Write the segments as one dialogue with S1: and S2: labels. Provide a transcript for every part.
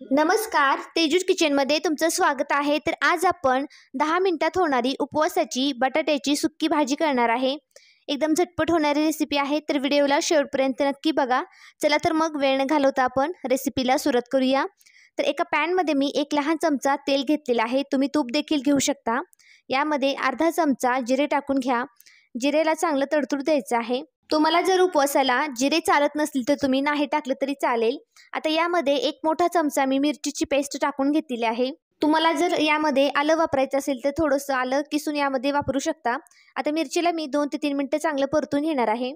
S1: नमस्कार तेजूज किचनमध्ये तुमचं स्वागत आहे तर आज आपण दहा मिनिटात होणारी उपवासाची बटाट्याची सुक्की भाजी करणार आहे एकदम झटपट होणारी रेसिपी आहे तर व्हिडिओला शेवटपर्यंत नक्की बघा चला तर मग वेळ न घालवता आपण रेसिपीला सुरुवात करूया तर एका पॅनमध्ये मी एक लहान चमचा तेल घेतलेला आहे तुम्ही तूप देखील घेऊ शकता यामध्ये अर्धा चमचा जिरे टाकून घ्या जिरेला चांगलं तडतूड द्यायचं आहे तुम्हाला जर उपवासाला जिरे चालत नसतील तर तुम्ही नाही टाकलं तरी चालेल आता यामध्ये एक मोठा चमचा मी मिरचीची पेस्ट टाकून घेतलेली आहे तुम्हाला जर यामध्ये आलं वापरायचं असेल तर थोडंसं आलं किसून यामध्ये वापरू शकता आता मिरचीला मी दोन ते तीन मिनटं चांगलं परतून घेणार आहे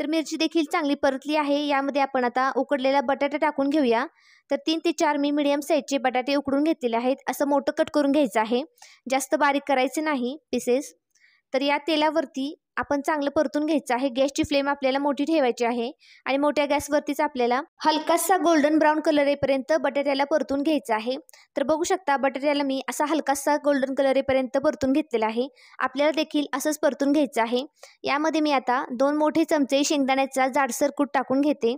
S1: तर मिरची देखील चांगली परतली आहे यामध्ये आपण आता उकडलेला बटाटा टाकून घेऊया तर तीन ते चार मी मिडियम साईजचे बटाटे उकडून घेतलेले आहेत असं मोठं कट करून घ्यायचं आहे जास्त बारीक करायचं नाही पीसेस तर या तेलावरती आपण चांगलं परतून घ्यायचं आहे गॅसची फ्लेम आपल्याला मोठी ठेवायची आहे आणि मोठ्या गॅसवरतीच आपल्याला हलकासा गोल्डन ब्राऊन कलर येईपर्यंत बटाट्याला परतून घ्यायचं आहे तर बघू शकता बटाट्याला मी असा हलकासा गोल्डन कलर येईपर्यंत परतून घेतलेला आहे आपल्याला देखील असंच परतून घ्यायचं आहे यामध्ये मी आता दोन मोठे चमचे शेंगदाण्याचा जाडसर कूट टाकून घेते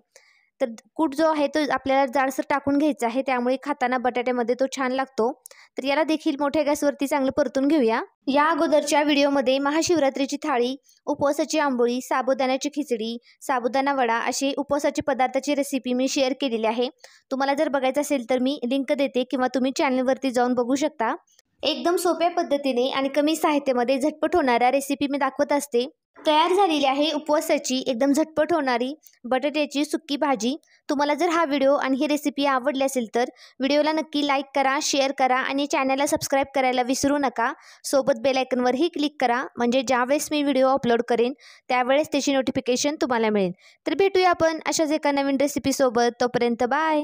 S1: तर कूट जो आहे तो आपल्याला जाडसर टाकून घ्यायचा आहे त्यामुळे खाताना बटाट्यामध्ये तो छान लागतो तर याला देखील मोठ्या गॅसवरती चांगलं परतून घेऊया या अगोदरच्या व्हिडिओमध्ये महाशिवरात्रीची थाळी उपवासाची आंबोळी साबुदाण्याची खिचडी साबुदाणा वडा अशी उपवासाचे पदार्थाची रेसिपी मी शेअर केलेली आहे तुम्हाला जर बघायचं असेल तर मी लिंक देते किंवा तुम्ही चॅनलवरती जाऊन बघू शकता एकदम सोप्या पद्धतीने आणि कमी साहित्यामध्ये झटपट होणाऱ्या रेसिपी मी दाखवत असते तयार झालेली आहे उपवासाची एकदम झटपट होणारी बटाट्याची सुक्की भाजी तुम्हाला जर हा व्हिडिओ आणि ही रेसिपी आवडली असेल तर व्हिडिओला नक्की लाईक करा शेअर करा आणि चॅनलला सबस्क्राईब करायला विसरू नका सोबत बेलायकनवरही क्लिक करा म्हणजे ज्यावेळेस मी व्हिडिओ अपलोड करेन त्यावेळेस त्याची नोटिफिकेशन तुम्हाला मिळेल तर भेटूया आपण अशाच एका नवीन रेसिपीसोबत तोपर्यंत बाय